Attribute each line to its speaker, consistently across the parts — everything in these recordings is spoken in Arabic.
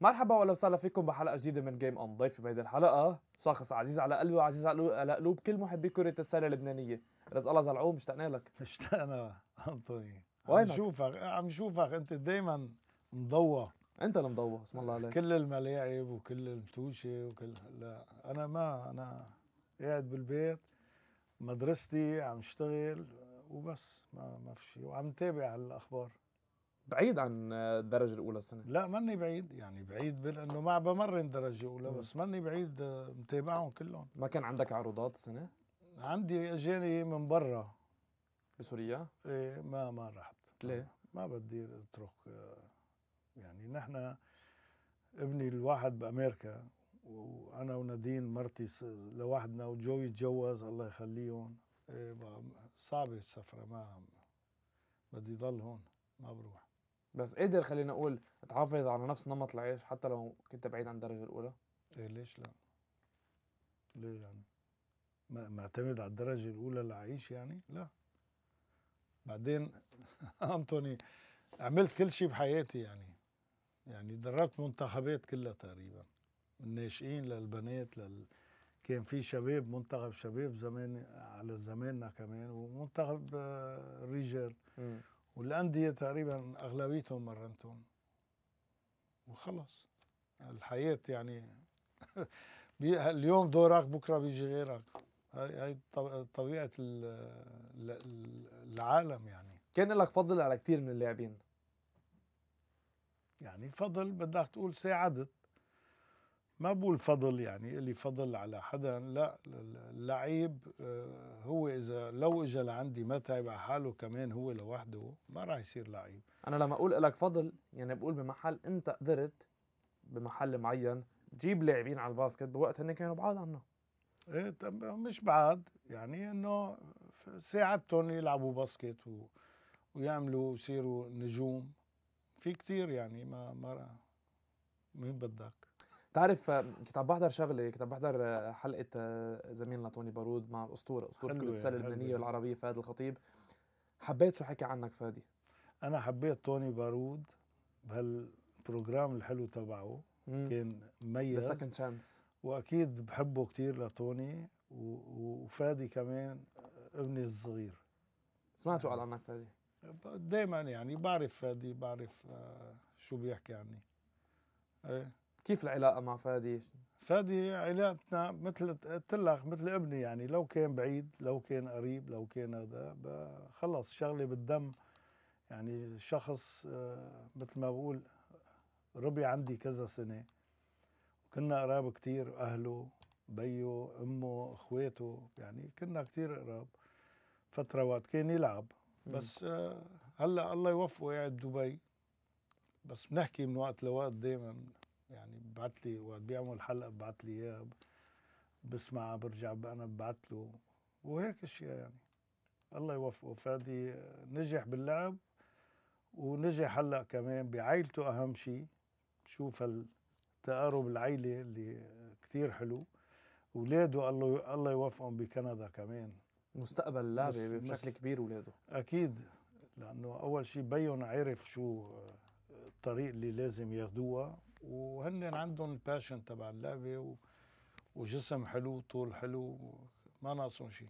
Speaker 1: مرحبا واهلا وسهلا فيكم بحلقه جديده من جيم اون ضيفي بهيدي الحلقه شخص عزيز على قلبي وعزيز على قلوب كل محبي كره السله اللبنانيه رزق الله زلعوم اشتقنا لك اشتقنا انطوني وينك؟ عم شوفك عم شوفك انت دائما مضوى انت اللي مضوى اسم الله عليك كل
Speaker 2: الملاعب وكل المتوشه وكل لا انا ما انا قاعد بالبيت مدرستي عم اشتغل وبس ما
Speaker 1: ما في شيء وعم تابع الاخبار بعيد عن الدرجه الاولى السنه لا ماني بعيد يعني
Speaker 2: بعيد لانه ما بمرن درجه اولى بس ماني بعيد آه، متابعهم كلهم ما كان
Speaker 1: عندك عروضات السنه
Speaker 2: عندي اجاني من برا بسوريا ايه ما ما رحت ليه ما بدي اترك آه، يعني نحن ابني الواحد بامريكا وانا ونادين مرتي لوحدنا وجوي تجوز الله يخليهم إيه صعبه السفره ما
Speaker 1: بدي ضل هون ما بروح بس قدر خلينا نقول تحافظ على نفس نمط العيش حتى لو كنت بعيد عن الدرجه الاولى إيه ليش لا
Speaker 2: ليه يعني معتمد على الدرجه الاولى لعيش يعني لا بعدين انطوني عملت كل شيء بحياتي يعني يعني دربت منتخبات كلها تقريبا من للبنات لل كان في شباب منتخب شباب زمان على زماننا كمان ومنتخب آه، رجال والانديه تقريبا اغلبيتهم مرنتهم وخلص الحياه يعني اليوم دورك بكره بيجي غيرك هاي هاي طبيعه العالم يعني كان لك فضل على كثير من اللاعبين يعني فضل بدك تقول ساعدت ما بقول فضل يعني اللي فضل على حدا لا اللعيب آه، هو اذا لو اجى لعندي ما تعب على حاله كمان هو
Speaker 1: لوحده ما راح
Speaker 2: يصير لعيب
Speaker 1: انا لما اقول لك فضل يعني بقول بمحل انت قدرت بمحل معين تجيب لاعبين على الباسكت بوقت هن كانوا بعاد عنا ايه مش بعاد يعني انه ساعدتهم يلعبوا باسكت و...
Speaker 2: ويعملوا يصيروا نجوم في كثير يعني ما ما مين بدك
Speaker 1: تعرف كنت عم بحضر شغله كنت عم بحضر آه، حلقه آه، زميلنا توني بارود مع الاسطوره اسطوره كره السله اللبنانيه والعربيه فهد الخطيب حبيت شو
Speaker 2: حكى عنك فادي انا حبيت توني بارود بهالبروجرام الحلو تبعه كان مميز سكند شانس واكيد بحبه كثير لتوني وفادي كمان آه، ابني الصغير
Speaker 1: سمعت شو يعني قال عنك فادي
Speaker 2: دائما يعني بعرف فادي بعرف شو بيحكي عني
Speaker 1: ايه كيف العلاقه مع فادي؟
Speaker 2: فادي علاقتنا مثل قلت لك مثل ابني يعني لو كان بعيد لو كان قريب لو كان هذا خلص شغله بالدم يعني شخص آه، مثل ما بقول ربي عندي كذا سنه وكنا قراب كثير اهله بيو امه اخواته يعني كنا كثير قراب فتره وقت كان يلعب بس آه، هلا الله يوفقه قاعد دبي بس بنحكي من وقت لوقت دائما يعني ببعت لي وقت بيعمل حلقه ببعت لي اياها بسمع برجع انا ببعت له وهيك اشياء يعني الله يوفقه فادي نجح باللعب ونجح هلا كمان بعائلته اهم شيء شوف التقارب العيله اللي كثير حلو اولاده الله الله يوفقهم بكندا كمان مستقبل اللعبه بشكل
Speaker 1: كبير اولاده
Speaker 2: اكيد لانه اول شيء بين عرف شو الطريق اللي لازم ياخدوها وهن عندهم الباشن تبع اللعبه و... وجسم حلو وطول حلو
Speaker 1: ما ناقصهم شيء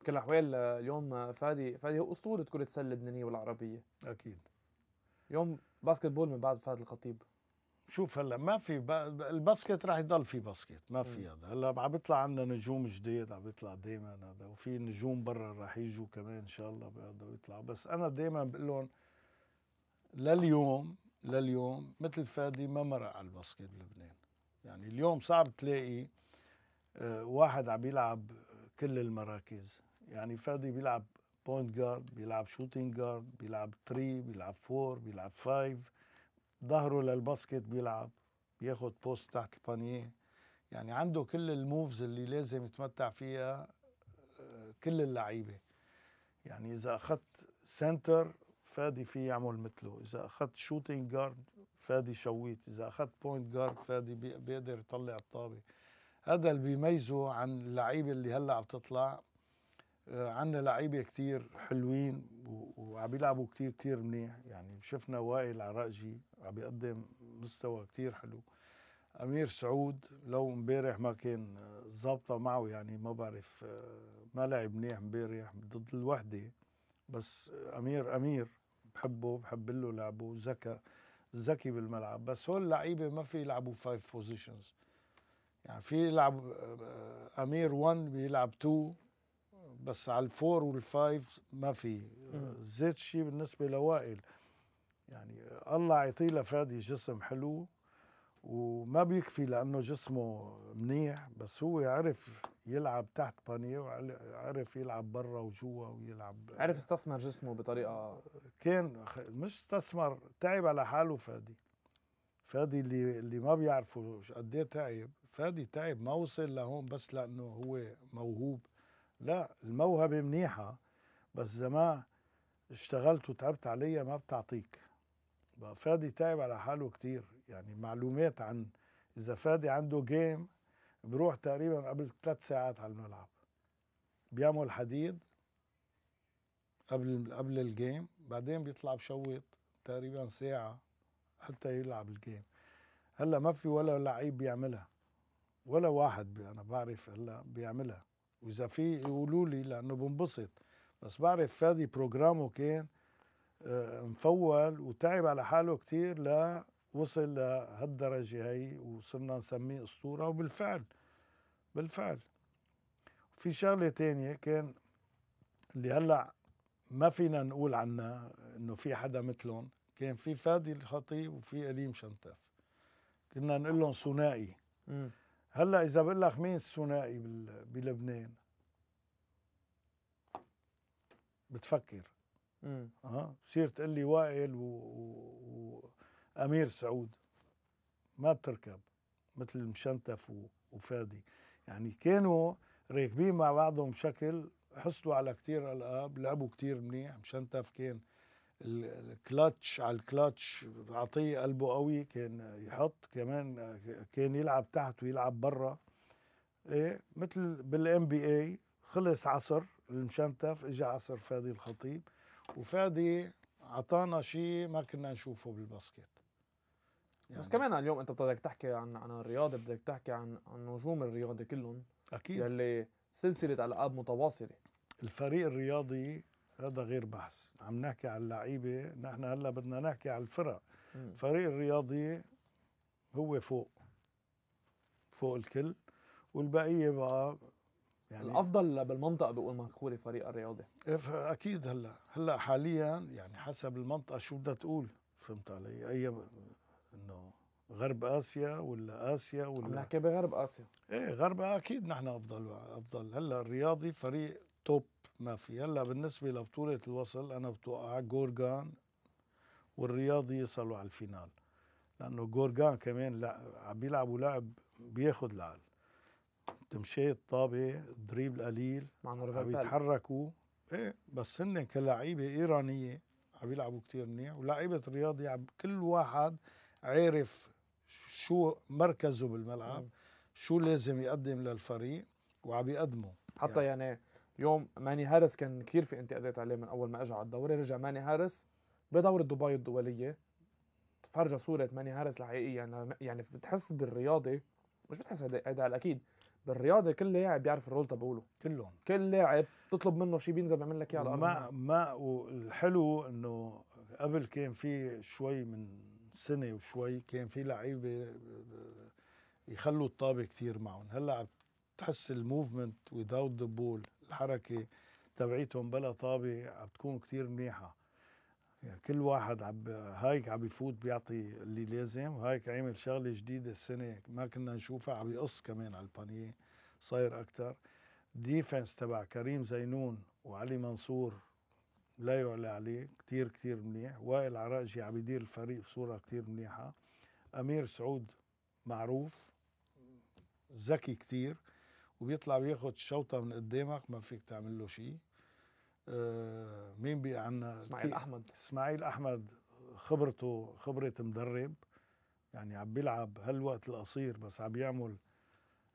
Speaker 1: بكل الاحوال آه، اليوم آه، فادي فادي هو اسطوره كره السله اللبنانيه والعربيه اكيد اليوم باسكت بول من بعد فهد الخطيب
Speaker 2: شوف هلا ما في با... الباسكت راح يضل في باسكت ما في هذا هلا عم بيطلع عندنا نجوم جديد عم بيطلع دائما هذا وفي نجوم برا راح يجوا كمان ان شاء الله بيطلعوا يطلعوا بس انا دائما بقول لهم لليوم لليوم مثل فادي ما مرق على الباسكت بلبنان يعني اليوم صعب تلاقي آه، واحد عم يلعب كل المراكز يعني فادي بيلعب بوينت جارد بيلعب شوتينج جارد بيلعب تري بيلعب فور بيلعب فايف ظهره للباسكت بيلعب بياخد بوست تحت البانيه يعني عنده كل الموفز اللي لازم يتمتع فيها آه، كل اللعيبه يعني اذا اخذت سنتر فادي في يعمل مثله اذا اخذت شوتينج جارد فادي شويت اذا اخذت بوينت جارد فادي بيقدر يطلع الطابه هذا اللي بيميزه عن اللعيبه اللي هلا عم تطلع آه، عندنا لعيبه كثير حلوين وعم بيلعبوا كثير كثير منيح يعني شفنا وائل عراقجي عم بيقدم مستوى كثير حلو امير سعود لو امبارح ما كان آه، ظابطه معه يعني ما بعرف آه، ما لعب منيح امبارح ضد الوحده بس امير امير بحبه بحب له لعبه ذكى ذكي بالملعب بس هول اللعيبه ما في يلعبوا فايف بوزيشنز يعني في يلعب آه، آه، امير 1 بيلعب 2 بس على الفور والفايف ما في آه، زيت شيء بالنسبه لوائل يعني الله يعطيه لفادي جسم حلو وما بيكفي لانه جسمه منيح بس هو عرف يلعب تحت بانيه وعرف يلعب برا وجوا ويلعب عرف استثمر جسمه بطريقه كان مش استثمر تعب على حاله فادي فادي اللي اللي ما بيعرفوا قد ايه تعب فادي تعب ما وصل لهون بس لانه هو موهوب لا الموهبه منيحه بس اذا ما اشتغلت وتعبت عليها ما بتعطيك بقى فادي تعب على حاله كتير يعني معلومات عن اذا فادي عنده جيم بروح تقريبا قبل ثلاث ساعات على الملعب بيعمل حديد قبل قبل الجيم بعدين بيطلع بشوط تقريبا ساعة حتى يلعب الجيم هلا ما في ولا لعيب بيعملها ولا واحد انا بعرف هلا بيعملها واذا في يقولوا لي لانه بنبسط بس بعرف فادي بروجرامه كان آه، مفول وتعب على حاله كتير لا وصل لهالدرجة هي وصرنا نسميه أسطورة وبالفعل بالفعل في شغلة تانية كان اللي هلأ ما فينا نقول عنها إنه في حدا مثلهم كان في فادي الخطيب وفي أليم شنتاف كنا نقول لهم ثنائي هلا اذا بقول لك مين الثنائي بلبنان بتفكر امم اه بصير تقول لي وائل و... و... امير سعود ما بتركب مثل مشنتف وفادي يعني كانوا راكبين مع بعضهم بشكل حصلوا على كتير القاب لعبوا كتير منيح مشنتف كان الكلاتش على الكلاتش عطيه قلبه قوي كان يحط كمان كان يلعب تحت ويلعب برا ايه مثل بالام بي اي خلص عصر المشنتف اجى عصر فادي الخطيب وفادي عطانا شيء ما كنا نشوفه بالباسكت
Speaker 1: يعني بس كمان اليوم انت بدك تحكي عن عن الرياضه بدك تحكي عن عن نجوم الرياضه كلهم اكيد يلي سلسله العاب متواصله الفريق الرياضي هذا غير بحث
Speaker 2: عم نحكي على اللعيبه نحن هلا بدنا نحكي على الفرق الفريق الرياضي هو فوق فوق الكل والبقيه بقى
Speaker 1: يعني الافضل بالمنطقه بقول مدخولي فريق الرياضي
Speaker 2: اكيد هلا هلا حاليا يعني حسب المنطقه شو بدها تقول فهمت علي اي انه غرب اسيا ولا اسيا ولا عم نحكي بغرب اسيا ايه غرب اكيد نحن افضل افضل هلا الرياضي فريق توب ما في هلا بالنسبه لبطوله الوصل انا بتوقع جورجان والرياضي يصلوا على الفينال لانه جورجان كمان عم بيلعبوا لعب بياخذ العقل تمشي الطابه دريب قليل عم يتحركوا ايه بس هن كلعيبه ايرانيه عم يلعبوا كثير منيح ولاعيبه الرياضي عم كل واحد عارف
Speaker 1: شو مركزه بالملعب شو لازم يقدم للفريق وعم يقدمه حتى يعني, يعني اليوم ماني هارس كان كثير في انتقادات عليه من اول ما اجى على الدوري رجع ماني هارس بدورة دبي الدولية فرجة صورة ماني هارس الحقيقية يعني يعني بتحس بالرياضة مش بتحس هذا اكيد بالرياضة كل لاعب بيعرف الرول تبعوله كلهم كل لاعب تطلب منه شيء بينزل بيعمل لك اياه على الارض ما
Speaker 2: ما والحلو انه قبل كان في شوي من سنه وشوي كان في لعيبه آه، آه، يخلوا الطابه كثير معهم هلا عم تحس الموفمنت ويزاوت ذا بول الحركه تبعيتهم بلا طابه عم تكون كثير منيحه يعني كل واحد عم هايك عم يفوت بيعطي اللي لازم وهايك عامل شغله جديده السنه ما كنا نشوفها عم يقص كمان على البانيه صاير اكثر ديفنس تبع كريم زينون وعلي منصور لا يعلى عليه كتير كتير منيح وائل عراجي عم يدير الفريق بصورة كتير منيحة أمير سعود معروف ذكي كتير وبيطلع بياخد الشوطة من قدامك ما فيك تعمل له شيء آه مين بقى عنا اسماعيل احمد اسماعيل احمد خبرته خبره مدرب يعني عم بيلعب هالوقت القصير بس عم يعمل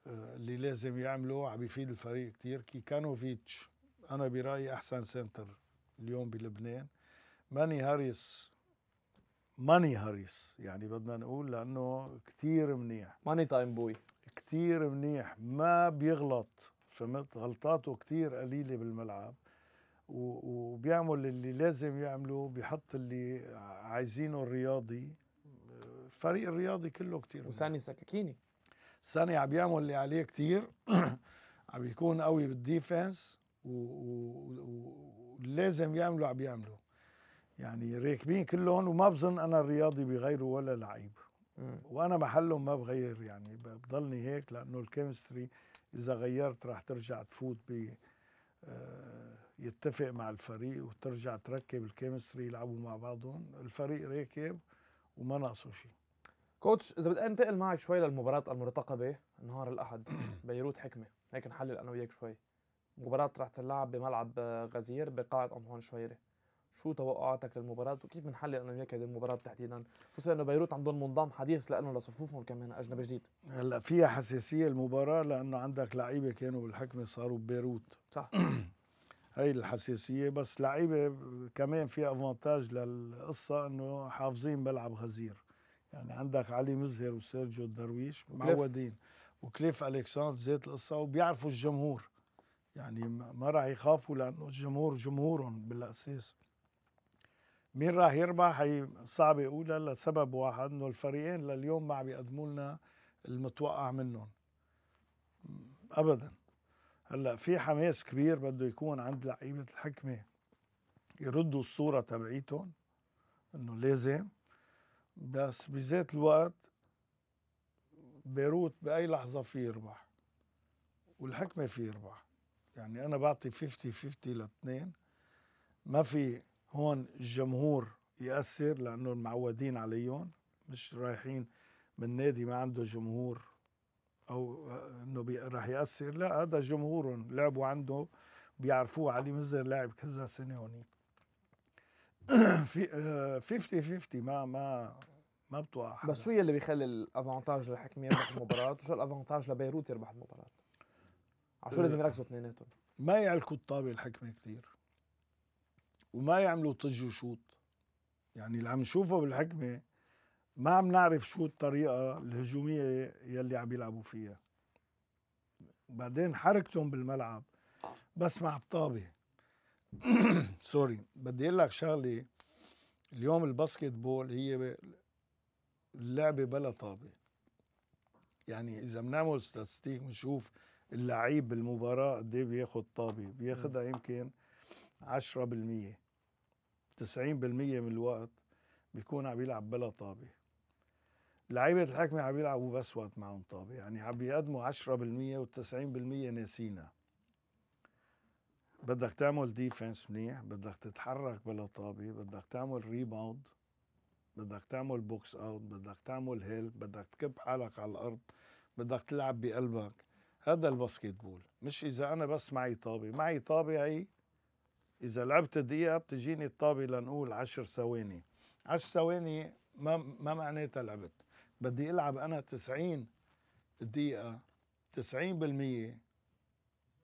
Speaker 2: آه، اللي لازم يعمله عم بيفيد الفريق كتير كيكانوفيتش انا برايي احسن سنتر اليوم بلبنان ماني هاريس ماني هاريس يعني بدنا نقول لانه كثير منيح ماني تايم بوي كثير منيح ما بيغلط فهمت غلطاته كثير قليله بالملعب وبيعمل اللي لازم يعمله بيحط اللي عايزينه الرياضي فريق الرياضي كله كثير وساني سكاكيني ساني عم يعمل اللي عليه كثير عم يكون قوي بالديفنس و... و... لازم يعملوا عم بيعملوا يعني راكبين كلهم وما بظن انا الرياضي بغيره ولا لعيب وانا محلهم ما بغير يعني بضلني هيك لانه الكيمستري اذا غيرت راح ترجع تفوت ب آه، يتفق مع الفريق وترجع تركب
Speaker 1: الكيمستري يلعبوا مع بعضهم الفريق راكب وما ناقصه شيء كوتش اذا بدي انتقل معك شوي للمباراه المرتقبه نهار الاحد بيروت حكمه هيك نحلل انا وياك شوي مباراة راح تلعب بملعب آه، غزير بقاعة أنطوان شويري شو توقعاتك للمباراة وكيف بنحلل انا وياك هذه المباراة تحديدا خصوصا انه بيروت عندهم منظام حديث لانه لصفوفهم كمان اجنبي جديد هلا فيها
Speaker 2: حساسية المباراة لانه عندك لعيبة كانوا بالحكمة صاروا ببيروت صح هي الحساسية بس لعيبة كمان في افونتاج للقصة انه حافظين ملعب غزير يعني عندك علي مزهر وسيرجيو الدرويش معودين وكليف الكساندر زيت القصة وبيعرفوا الجمهور يعني ما راح يخافوا لانه الجمهور جمهورهم بالاساس مين راح يربح هي صعبة أولى لسبب واحد انه الفريقين لليوم ما عم يقدموا لنا المتوقع منهم ابدا هلا في حماس كبير بده يكون عند لعيبه الحكمه يردوا الصوره تبعيتهم انه لازم بس بذات الوقت بيروت باي لحظه في يربح والحكمه في يربح يعني انا بعطي 50 50 لاثنين ما في هون الجمهور ياثر لانه معودين عليهم مش رايحين من نادي ما عنده جمهور او انه راح ياثر لا هذا جمهورهم لعبوا عنده بيعرفوه علي مزر لعب كذا سنه هونيك
Speaker 1: في 50 آه، 50 ما ما ما بتوقع حدا. بس شو يلي بيخلي الافونتاج للحكم يربح المباراه وشو الافونتاج لبيروت يربح المباراه عاشور لازم آه، يركزوا اثنيناتهم
Speaker 2: ما يعلقوا الطابه الحكمه كثير وما يعملوا طج وشوط يعني اللي عم نشوفه بالحكمه ما عم نعرف شو الطريقه الهجوميه يلي عم يلعبوا فيها بعدين حركتهم بالملعب بس مع الطابه سوري بدي اقول لك شغله اليوم الباسكت بول هي اللعبه بلا طابه يعني اذا بنعمل ستاتستيك بنشوف اللعيب بالمباراة قد بياخد طابي بياخدها يمكن 10% 90% من الوقت بيكون عم بيلعب بلا طابه لعيبة الحكمة عم بيلعبوا بس وقت معهم طابة يعني عم بيقدموا 10% وال90% ناسينا بدك تعمل ديفنس منيح بدك تتحرك بلا طابة بدك تعمل ريباوند بدك تعمل بوكس اوت بدك تعمل هيل بدك تكب حالك على الارض بدك تلعب بقلبك هذا الباسكت بول مش اذا انا بس معي طابه معي طابه هي اذا لعبت دقيقه بتجيني الطابه لنقول 10 ثواني 10 ثواني ما ما معناتها لعبت بدي العب انا 90 دقيقه 90%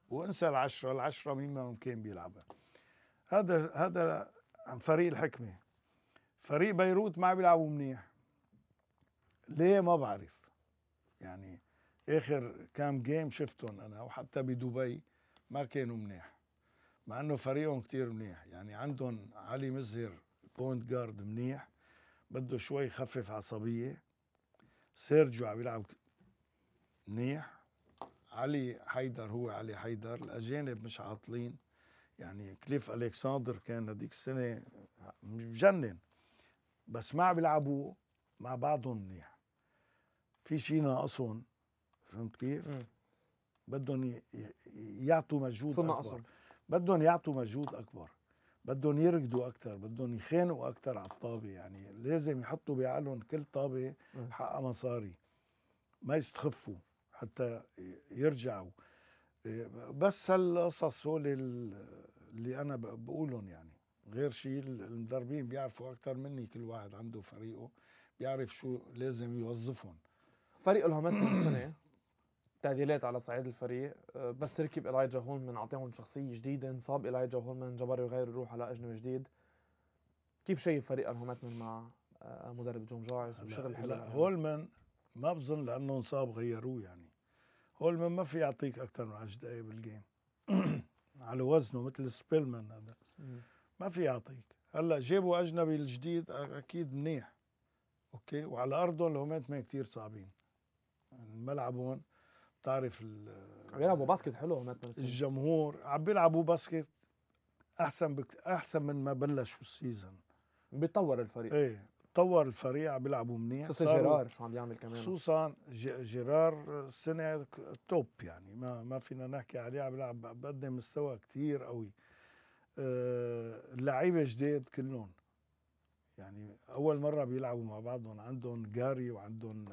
Speaker 2: وانسى العشرة العشرة مين ما ممكن بيلعبها هذا هذا عن فريق الحكمة فريق بيروت ما بيلعبوا منيح ليه ما بعرف يعني اخر كام جيم شفتهم انا وحتى بدبي ما كانوا منيح مع انه فريقهم كتير منيح يعني عندهم علي مزهر بوينت جارد منيح بده شوي يخفف عصبيه سيرجيو عم يلعب منيح علي حيدر هو علي حيدر الاجانب مش عاطلين يعني كليف الكساندر كان هذيك السنه مجنن بس ما عم بيلعبوا مع بعضهم منيح في شيء ناقصهم فهمت كيف؟ بدهم يعطوا مجهود أكبر ناقصهم؟ بدهم يعطوا مجهود أكبر بدهم يركضوا أكثر بدهم يخانقوا أكثر على الطابة يعني لازم يحطوا بعقلهم كل طابة حقها مصاري ما يستخفوا حتى يرجعوا إيه، بس هالقصص هول اللي أنا بقولهم يعني غير شيء المدربين بيعرفوا أكثر مني كل واحد عنده فريقه بيعرف شو لازم يوظفهم
Speaker 1: فريق الهومات السنة تعديلات على صعيد الفريق آه، بس ركب إلايجا هولمان اعطيهم شخصية جديدة انصاب إلايجا هولمان جبروا يغيروا يروح على أجنبي جديد كيف شايف فريق الهوماتمن مع آه، مدرب جون جايس وشغل حلو هولمان
Speaker 2: ما بظن لأنه انصاب غيروه يعني هولمان ما في يعطيك أكثر من 10 دقايق بالجيم على وزنه مثل سبيلمان هذا ما في يعطيك هلا جابوا أجنبي الجديد أكيد منيح أوكي وعلى أرضهم الهوماتمن كثير صعبين الملعب هون بتعرف بيلعبوا باسكت حلو هناك الجمهور عم بيلعبوا باسكت احسن بك احسن من ما بلشوا السيزون بيتطور الفريق ايه تطور الفريق عم بيلعبوا منيح خصوصا جيرار
Speaker 1: شو عم بيعمل كمان خصوصا
Speaker 2: جيرار السنه توب يعني ما ما فينا نحكي عليه عم بيلعب بقدم مستوى كثير قوي آه، اللعيبه جداد كلهم يعني اول مره بيلعبوا مع بعضهم عندهم جاري وعندهم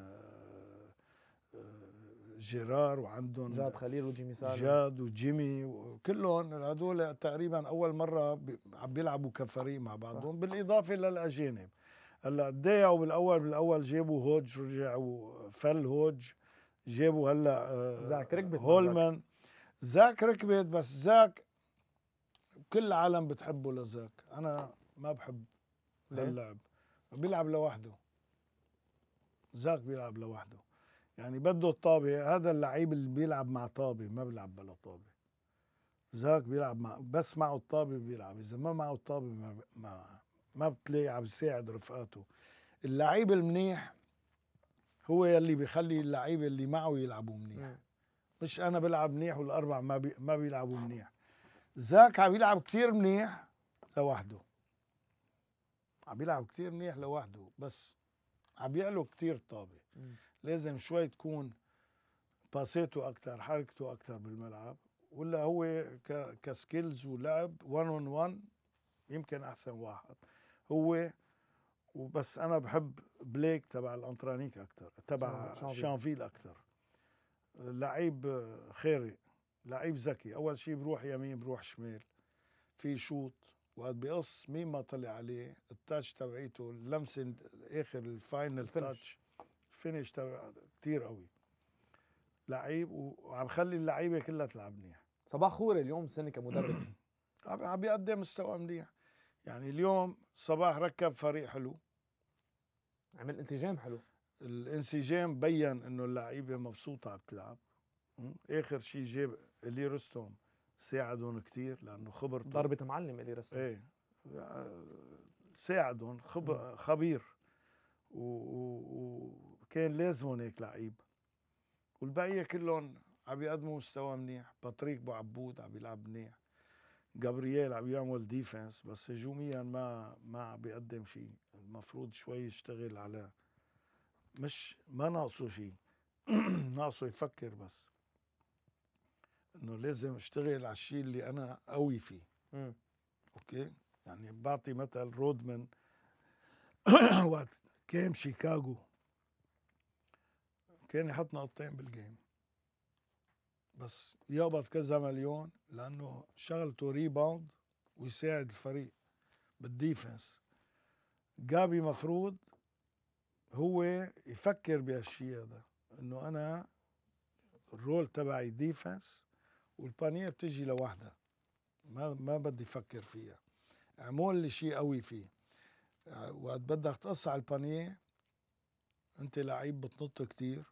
Speaker 2: جيرار وعندهم جاد
Speaker 1: خليل وجيمي سالم جاد
Speaker 2: وجيمي وكلهم هدول تقريبا اول مره عم بيلعبوا كفريق مع بعضهم صح. بالاضافه للاجانب هلا ضيعوا بالاول بالاول جابوا هوج رجعوا فل هوج جابوا هلا آه، زاك ركبت هولمان زاك ركبت بس زاك كل العالم بتحبه لزاك انا ما بحب هاللعب بيلعب لوحده زاك بيلعب لوحده يعني بده الطابي هذا اللعيب اللي بيلعب مع طابي ما بيلعب بلا طابي زاك بيلعب مع بس معه الطابي بيلعب اذا ما معه الطابي ما ما, ما بتلاقي عم يساعد رفقاته اللعيب المنيح هو يلي بيخلي اللعيبه اللي معه يلعبوا منيح نعم. مش انا بلعب منيح والاربع ما بي ما بيلعبوا منيح زاك عم يلعب كثير منيح لوحده عم يلعب كثير منيح لوحده بس عم يعلو كثير الطابه لازم شوي تكون باسيته اكثر حركته اكثر بالملعب ولا هو كسكيلز ولعب 1 اون 1 يمكن احسن واحد هو وبس انا بحب بليك تبع الانترانيك اكثر تبع شانفيل اكثر لعيب خيري لعيب ذكي اول شيء بروح يمين بروح شمال في شوط وقت بقص مين ما طلع عليه التاتش تبعيته اللمسه اخر الفاينل تاتش فينش كثير قوي لعيب وعم خلي اللعيبه كلها تلعب منيح صباح خوري اليوم سنه كمدرب عم بيقدم مستوى منيح يعني اليوم صباح ركب فريق حلو عمل انسجام حلو الانسجام بين انه اللعيبه مبسوطه عم تلعب اخر شيء جاب الي رستم ساعدهم كثير لانه خبرته ضربه معلم الي رستم ايه آه، ساعدهم خبر خبير و... و... كان لازم هيك لعيب والبقيه كلهم عم بيقدموا مستوى منيح باتريك بو عبود عم بيلعب منيح جابرييل عم يعمل ديفنس بس هجوميا ما ما عم بيقدم شيء المفروض شوي يشتغل على مش ما ناقصه شيء ناقصه يفكر بس انه لازم اشتغل على الشيء اللي انا قوي فيه اوكي يعني بعطي مثل رودمان وقت كام شيكاغو كان يحط نقطتين بالجيم بس يقبض كذا مليون لانه شغلته ريباوند ويساعد الفريق بالديفنس جابي مفروض هو يفكر بهالشيء هذا انه انا الرول تبعي ديفنس والبانيه بتجي لوحدها ما ما بدي افكر فيها اعمل لي شيء قوي فيه آه، وقت بدك تقص على البانيه انت لعيب بتنط كتير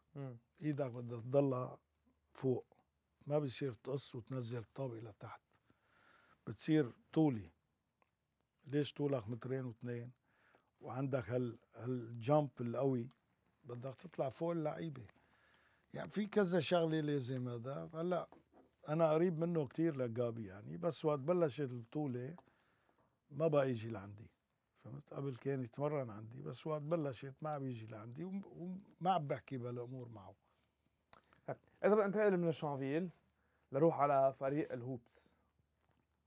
Speaker 2: ايدك بدها تضلها فوق ما بصير تقص وتنزل الطابق لتحت بتصير طولي ليش طولك مترين واثنين وعندك هال هالجامب القوي بدك تطلع فوق اللعيبه يعني في كذا شغله لازم هذا هلا انا قريب منه كتير لجابي يعني بس وقت بلشت البطوله ما بقى يجي لعندي فهمت قبل كان يتمرن عندي بس وقت بلشت ما عم يجي لعندي وما عم بحكي
Speaker 1: بالامور معه اذا بدنا ننتقل من الشانفيل لروح على فريق الهوبس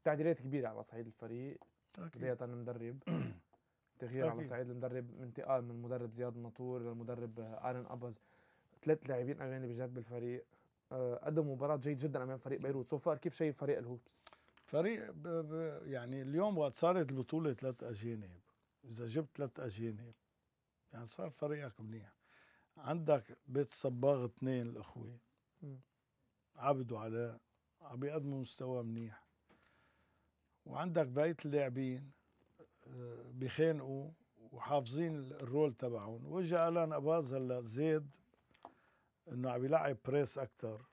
Speaker 1: تعديلات كبيره على صعيد الفريق بدايه المدرب تغيير أكيد. على صعيد المدرب انتقال من المدرب زياد الناطور للمدرب الن ابز ثلاث لاعبين اجانب جداد بالفريق آه، قدموا مباراه جيد جدا امام فريق بيروت سو فار كيف شايف فريق الهوبس؟ فريق ب
Speaker 2: ب يعني اليوم وقت صارت البطوله ثلاث اجانب اذا جبت ثلاث اجانب يعني صار فريقك منيح عندك بيت صباغ اثنين الاخوه عبد وعلاء عم بيقدموا مستوى منيح وعندك بقيه اللاعبين آه، بيخانقوا وحافظين الرول تبعهم واجى الان اباز هلا زيد انه عم يلعب بريس اكثر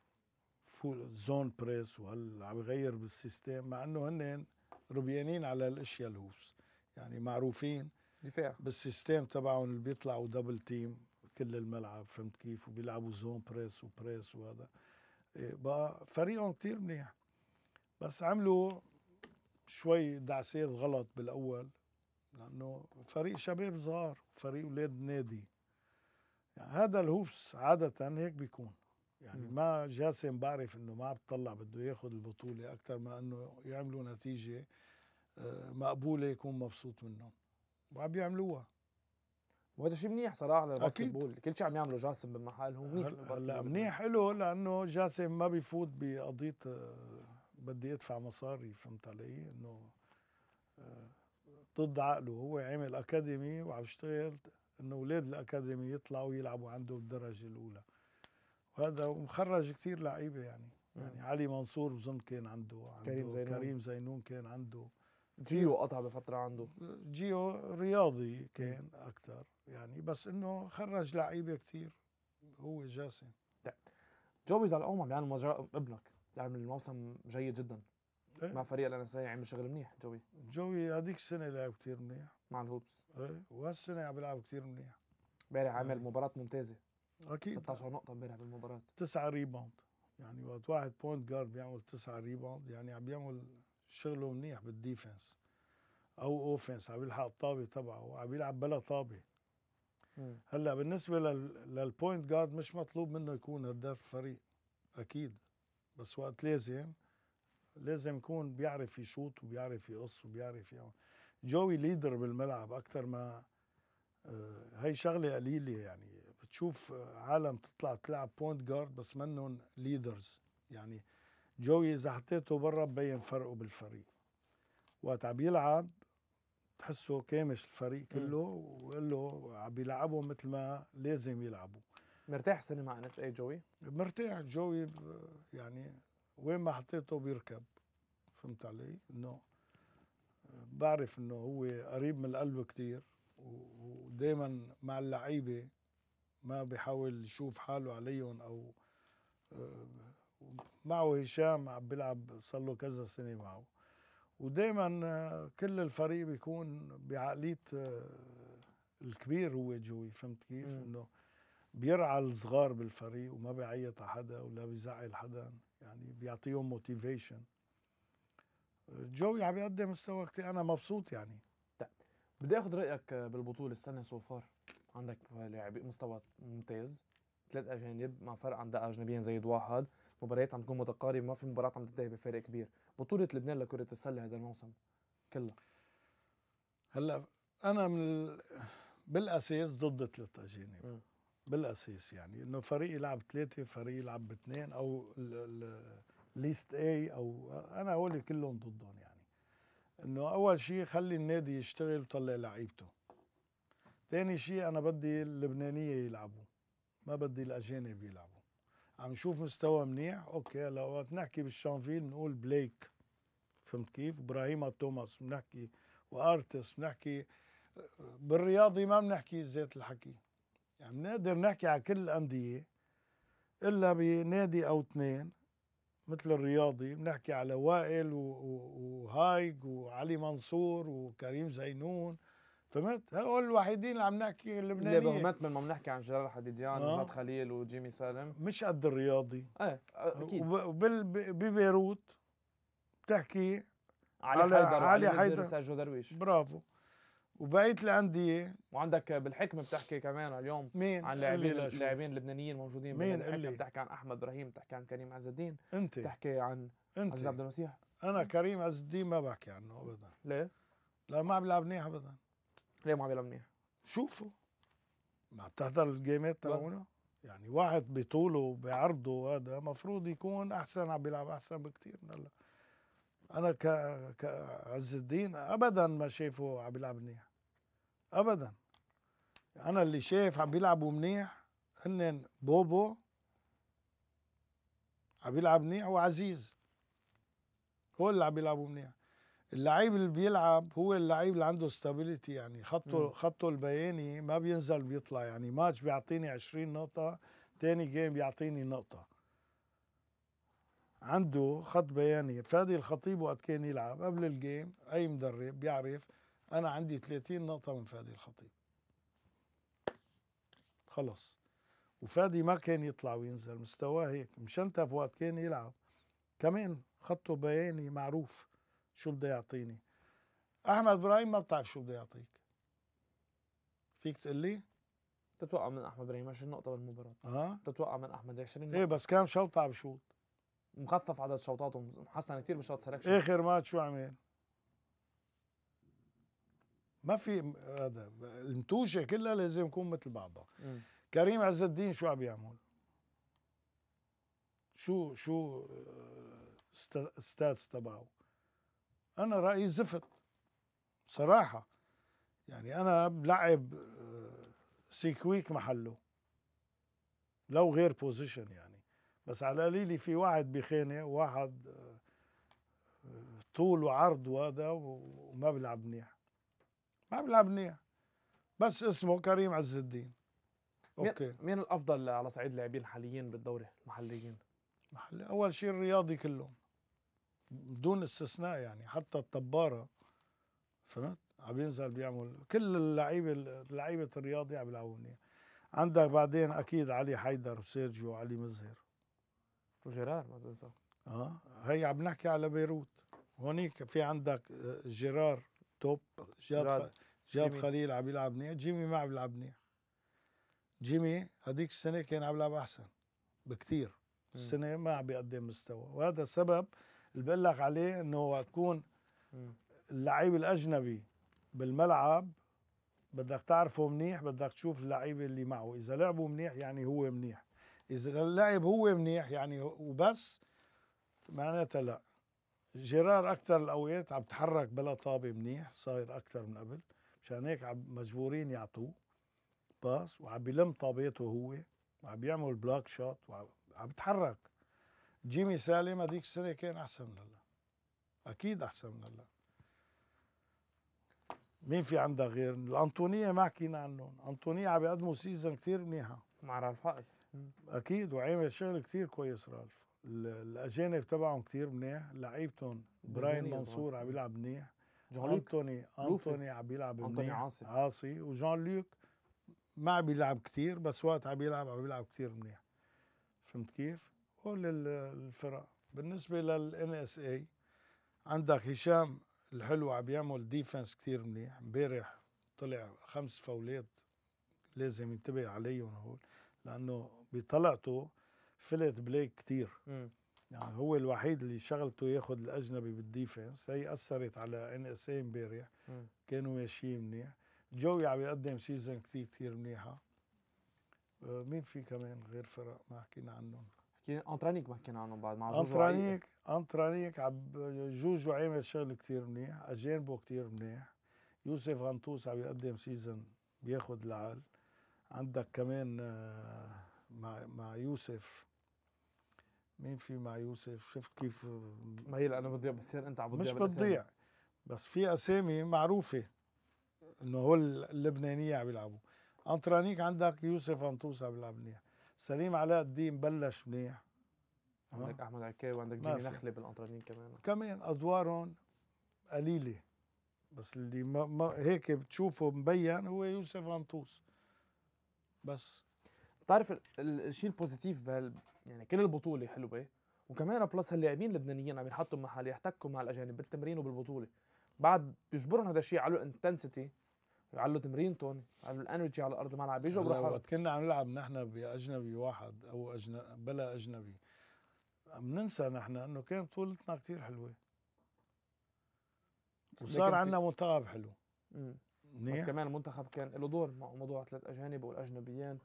Speaker 2: فول زون بريس وهلا عم يغير بالسيستم مع انه هن ربيانين على الاشياء الهوس يعني معروفين دفاع بالسيستم تبعهم اللي بيطلعوا دبل تيم كل الملعب فهمت كيف وبيلعبوا زون بريس وبريس وهذا إيه، بقى فريقهم كتير منيح بس عملوا شوي دعسات غلط بالاول لانه فريق شباب صغار فريق اولاد نادي يعني هذا الهوبس عاده هيك بيكون يعني ما جاسم بعرف انه ما عم بتطلع بده ياخذ البطوله اكثر ما انه يعملوا نتيجه مقبوله يكون مبسوط منهم
Speaker 1: وعم بيعملوها وهذا شيء منيح صراحه للباسكتبول كل شيء عم يعمله جاسم هو منيح هلا
Speaker 2: منيح له لانه جاسم ما بيفوت بقضيه آه، بدي ادفع مصاري فهمت علي انه آه، ضد عقله هو عامل اكاديمي وعم يشتغل انه اولاد الاكاديمي يطلعوا يلعبوا عنده بالدرجه الاولى وهذا ومخرج كثير لعيبه يعني يعني علي منصور بظن كان عنده, عنده كريم زينون كريم زينون كان عنده جيو قطع بفتره عنده جيو رياضي كان اكثر يعني بس انه خرج لعيبه كثير
Speaker 1: هو جاسم طيب. جوبيز على العموم عم يعني مجرى ابنك بيعمل يعني الموسم جيد جدا ايه؟ مع فريق الانسيه عمل يعني شغل منيح جوي جوي هذيك السنه لعب كثير منيح
Speaker 2: مع الهوبس ايه وهالسنه عم بيلعب كثير منيح امبارح عمل مباراه ممتازه اكيد 16 نقطه امبارح بالمباراه تسعه ريباوند يعني وقت واحد بوينت جارد بيعمل تسعه ريباوند يعني عم بيعمل شغله منيح بالديفنس او اوفنس عم يلحق الطابه تبعه عم يلعب بلا طابه هلا بالنسبه لل... للبوينت جارد مش مطلوب منه يكون هداف فريق اكيد بس وقت لازم لازم يكون بيعرف يشوط وبيعرف يقص وبيعرف يعمل جوي ليدر بالملعب اكثر ما هاي آه، شغله قليله يعني بتشوف آه، عالم تطلع تلعب بوينت جارد بس منهم ليدرز يعني جوي اذا حطيته برا ببين فرقه بالفريق وقت عم يلعب تحسه كامش الفريق كله وقال له عم بيلعبوا مثل ما لازم يلعبوا
Speaker 1: مرتاح سنة مع انس اي جوي؟
Speaker 2: مرتاح جوي يعني وين ما حطيته بيركب فهمت علي؟ انه بعرف انه هو قريب من القلب كثير ودائما مع اللعيبه ما بيحاول يشوف حاله عليهم او معه هشام عم بيلعب صار له كذا سنه معه ودائما آه، كل الفريق بيكون بعقليه آه، الكبير هو جوي فهمت كيف؟ انه بيرعى الصغار بالفريق وما بيعيط على حدا ولا بيزعل حدا يعني بيعطيهم موتيفيشن
Speaker 1: جوي عم يقدم مستوى كتير انا مبسوط يعني طيب بدي اخذ رايك آه، بالبطوله السنه سوفار عندك لاعبين مستوى ممتاز ثلاث اجانب مع فرق عندك اجنبيين زائد واحد مباريات عم تكون متقاربه ما في مباراة عم تنتهي بفارق كبير بطوله لبنان لكره السله هذا الموسم كلها هلا
Speaker 2: انا من ال... بالاساس ضد ثلاثة اجانب بالاساس يعني انه فريق يلعب ثلاثه فريق يلعب باثنين او ليست اي او انا هول كلهم ضدهم يعني انه اول شيء خلي النادي يشتغل ويطلع لعيبته ثاني شيء انا بدي اللبنانيه يلعبوا ما بدي الاجانب يلعبوا عم نشوف مستوى منيح اوكي هلا وقت نحكي بالشانفيل بنقول بليك فهمت كيف ابراهيم توماس بنحكي وارتس بنحكي بالرياضي ما بنحكي زيت الحكي يعني بنقدر نحكي على كل الانديه الا بنادي او اثنين مثل الرياضي بنحكي على وائل وهايج وعلي منصور وكريم زينون فهمت؟ هول الوحيدين اللي عم نحكي اللبنانيين اللي
Speaker 1: بهمت من ما بنحكي عن جلال حديديان آه. ومحمد خليل وجيمي سالم مش قد الرياضي ايه اكيد وببيروت
Speaker 2: بتحكي علي حيدر علي حيدر سيرجيو
Speaker 1: درويش برافو وبقيه الانديه وعندك بالحكم بتحكي كمان اليوم مين عن لاعبين اللاعبين اللبنانيين موجودين مين اللي بتحكي عن احمد ابراهيم بتحكي عن كريم عز الدين
Speaker 2: انت بتحكي عن انت عز عبد المسيح انا كريم عز الدين ما بحكي عنه ابدا ليه؟ لا ما بلعب منيح ابدا ليه ما عم يلعب منيح؟ شوفوا ما بتحضر الجيمات تبعونا يعني واحد بطوله بعرضه هذا مفروض يكون احسن عم بيلعب احسن بكثير من هلا انا ك كعز الدين ابدا ما شايفه عم بيلعب منيح ابدا انا اللي شايف عم بيلعبوا منيح هن بوبو عم بيلعب منيح وعزيز هو اللي عم بيلعبوا منيح اللعيب اللي بيلعب هو اللعيب اللي عنده ستابيليتي يعني خطه م. خطه البياني ما بينزل بيطلع يعني ماتش بيعطيني 20 نقطة تاني جيم بيعطيني نقطة عنده خط بياني فادي الخطيب وقت كان يلعب قبل الجيم أي مدرب بيعرف أنا عندي 30 نقطة من فادي الخطيب خلص وفادي ما كان يطلع وينزل مستواه هيك مشنتف وقت كان يلعب كمان خطه بياني معروف شو بده يعطيني احمد ابراهيم ما بتعرف شو بده يعطيك
Speaker 1: فيك تقول لي تتوقع من احمد ابراهيم 20 نقطه بالمباراه اه تتوقع من احمد 20 إيه، نقطه ايه بس كم شوط عم بشوط مخفف عدد شوطاته محسن كثير بشوط سلكشن اخر ماتش شو عمل؟ ما
Speaker 2: في هذا المتوشه كلها لازم يكون مثل بعضها م. كريم عز الدين شو عم بيعمل شو شو استاذ آه، تبعه؟ انا رايي زفت صراحه يعني انا بلعب آه، سيكويك محله لو غير بوزيشن يعني بس على القليل في واحد بخانه وواحد آه، طول وعرض وهذا وما بيلعب منيح ما بيلعب منيح بس اسمه كريم عز الدين
Speaker 1: اوكي مين الافضل على صعيد اللاعبين الحاليين بالدوري المحليين؟
Speaker 2: محلي اول شيء الرياضي كلهم بدون استثناء يعني حتى الطباره فهمت؟ عم ينزل بيعمل كل اللعيبه لعيبه الرياضي عم بيلعبوا منيح عندك بعدين اكيد علي حيدر وسيرجيو وعلي مزهر وجيرار ما تنسى اه هي عم نحكي على بيروت هونيك في عندك آه، جيرار توب جاد جاد خليل عم يلعب منيح جيمي ما عم يلعب منيح جيمي هذيك السنه كان عم يلعب احسن بكثير السنه ما عم بيقدم مستوى وهذا سبب اللي بقول لك عليه انه تكون اللعيب الاجنبي بالملعب بدك تعرفه منيح بدك تشوف اللعيبه اللي معه اذا لعبوا منيح يعني هو منيح اذا لعب هو منيح يعني وبس معناتها لا جيرار اكثر الاوقات عم تحرك بلا طابه منيح صاير اكثر من قبل مشان هيك عم مجبورين يعطوه باس وعم بيلم طابيته هو وعم بيعمل بلاك شوت وعم بيتحرك جيمي سالم هذيك السنه كان احسن من هلا اكيد احسن من هلا مين في عندها غير الانطونيه ما حكينا عنهم انطونيه عم بيقدموا سيزون كثير منيحه
Speaker 1: مع رالفائي
Speaker 2: اكيد وعامل شغل كثير كويس رالف الاجانب تبعهم كثير منيح لعيبتهم براين منصور عم بيلعب منيح انطوني انطوني عم بيلعب منيح عاصي عاصي وجون لوك ما عم بيلعب كثير بس وقت عم بيلعب عم بيلعب كثير منيح فهمت كيف؟ هول الفرق بالنسبة لل اس اي عندك هشام الحلو عم بيعمل ديفنس كثير منيح امبارح طلع خمس فاولات لازم ينتبه عليهم هول لانه بطلعته فلت بليك كثير يعني هو الوحيد اللي شغلته ياخذ الاجنبي بالديفنس هي اثرت على ان اس اي امبارح كانوا ماشيين منيح جوي عم يقدم سيزون كثير كثير منيحه آه، مين في كمان
Speaker 1: غير فرق ما حكينا عنهم كان انترانيك ما حكينا عنه بعد مع جوجو انترانيك انترانيك
Speaker 2: عب جوجو عامل شغل كثير منيح اجانبه كثير منيح يوسف غنطوس عم يقدم سيزون بياخذ العال عندك كمان آه، مع مع يوسف مين في مع يوسف شفت كيف
Speaker 1: ما هي لانه بتضيع بصير انت عم مش بتضيع
Speaker 2: بس في اسامي معروفه انه هول اللبنانيه عم يلعبوا انترانيك عندك يوسف انطوس عم يلعب منيح سليم علاء الدين بلش منيح
Speaker 1: عندك آه. احمد عكاوي وعندك جيمي نخله بالقنطرانيين كمان
Speaker 2: كمان ادوارهم قليله بس اللي ما ما هيك بتشوفه
Speaker 1: مبين هو يوسف غنطوس بس بتعرف الشيء البوزيتيف بهال يعني كل البطوله حلوه وكمان بلس هاللاعبين اللبنانيين عم ينحطوا محل يحتكوا مع الاجانب بالتمرين وبالبطوله بعد بيجبرهم هذا الشيء على الانتنسيتي يعلوا تمرينتهم يعلوا الانرجي على ارض الملعب بيجوا بروحوا وقت
Speaker 2: كنا عم نلعب نحن باجنبي واحد او أجنب بلا اجنبي بننسى نحن انه كان بطولتنا كثير حلوه وصار عندنا
Speaker 1: منتخب حلو بس كمان المنتخب كان له دور مع موضوع ثلاث اجانب والاجنبيين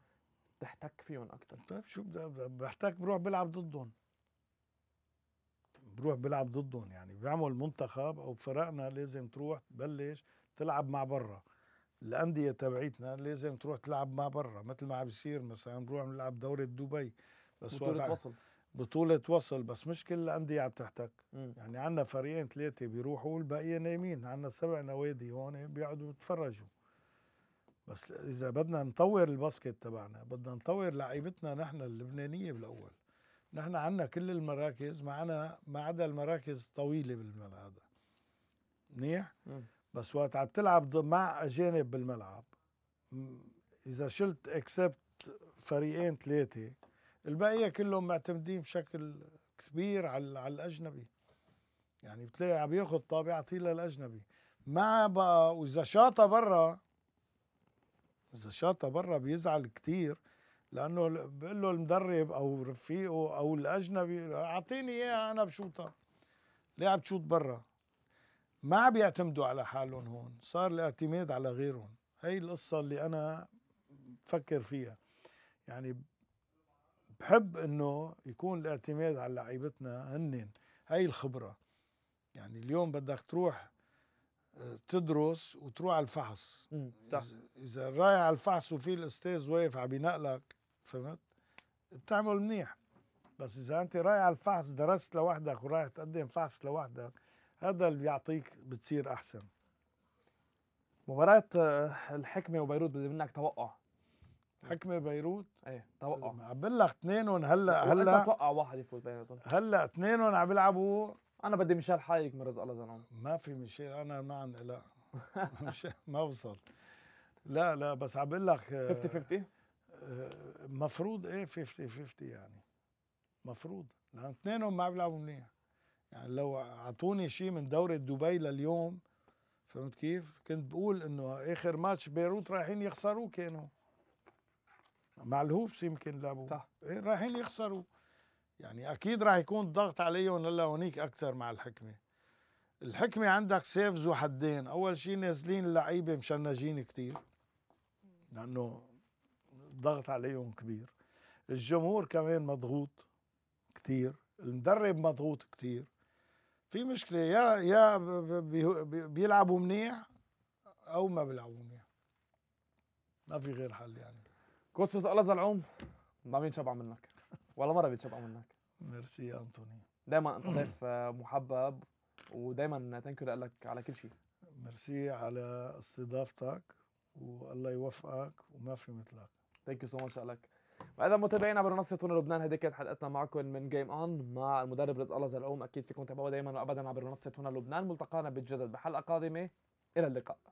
Speaker 1: تحتك فيهم اكثر طيب شو بحتك بروح بلعب ضدهم
Speaker 2: بروح بلعب ضدهم يعني بعمل منتخب او فرقنا لازم تروح تبلش تلعب مع برا الانديه تبعيتنا لازم تروح تلعب مع برا مثل ما عم بيصير مثلا نروح نلعب دوره دبي بس بطوله وصل بطولة وصل بس مش كل الأندية عم تحتك مم. يعني عندنا فريقين ثلاثة بيروحوا والبقية نايمين عندنا سبع نوادي هون بيقعدوا يتفرجوا بس إذا بدنا نطور الباسكت تبعنا بدنا نطور لعيبتنا نحن اللبنانية بالأول نحن عندنا كل المراكز معنا ما عدا المراكز طويلة بالملعب هذا منيح؟ بس وقت عم تلعب مع اجانب بالملعب اذا شلت اكسبت فريقين ثلاثه البقيه كلهم معتمدين بشكل كبير على على الاجنبي يعني بتلاقي عم ياخذ طابع يعطيه للاجنبي مع بقى واذا شاطه برا اذا شاطه برا بيزعل كثير لانه بقول له المدرب او رفيقه او الاجنبي اعطيني اياها انا بشوطها ليه عم تشوط برا ما عم بيعتمدوا على حالهم هون صار الاعتماد على غيرهم هي القصة اللي أنا بفكر فيها يعني بحب انه يكون الاعتماد على لعيبتنا هن هي الخبره يعني اليوم بدك تروح آه، تدرس وتروح على الفحص اذا رايح على الفحص وفي الاستاذ واقف عم ينقلك فهمت بتعمل منيح بس اذا انت رايح على الفحص درست لوحدك ورايح تقدم فحص لوحدك هذا اللي بيعطيك بتصير احسن مباراة آه، الحكمة وبيروت بدي منك توقع حكمة بيروت
Speaker 1: ايه توقع عم
Speaker 2: بقول لك اثنينهم هلا هلا انت توقع
Speaker 1: واحد يفوز بيناتهم
Speaker 2: هلا اثنينهم عم بيلعبوا انا بدي ميشيل حايك من رزق الله زنون ما في ميشيل انا ما عندي لا
Speaker 1: ما بوصل
Speaker 2: لا لا بس عم بقول لك 50 50 مفروض ايه 50 50 يعني مفروض لان اثنينهم ما عم بيلعبوا منيح يعني لو اعطوني شيء من دوري دبي لليوم فهمت كيف؟ كنت بقول انه اخر ماتش بيروت رايحين يخسروه كانوا مع الهوبس يمكن لعبوا صح إيه رايحين يخسروا يعني اكيد راح يكون الضغط عليهم هلا هونيك اكثر مع الحكمه الحكمه عندك سيف ذو حدين اول شيء نازلين اللعيبه مشنجين كثير لانه الضغط عليهم كبير الجمهور كمان مضغوط كثير المدرب مضغوط كثير في مشكله يا يا بيلعبوا منيح او ما بيلعبوا
Speaker 1: منيح ما في غير حل يعني كوتش الله زلعوم ما بينشبع منك ولا مره بينشبع منك ميرسي يا انطوني دائما انت ضيف آه، محبب ودائما ثانك يو لك على كل شيء ميرسي على استضافتك والله يوفقك وما في مثلك ثانك يو سو ماتش لك واذا متابعينا عبر منصه تونا لبنان هذه كانت حلقتنا معكم من جيم اون مع المدرب رزق الله زلقوم اكيد فيكم تابعوه دائما وابدا عبر منصه تونا لبنان ملتقانا بالجدل بحلقه قادمه الى اللقاء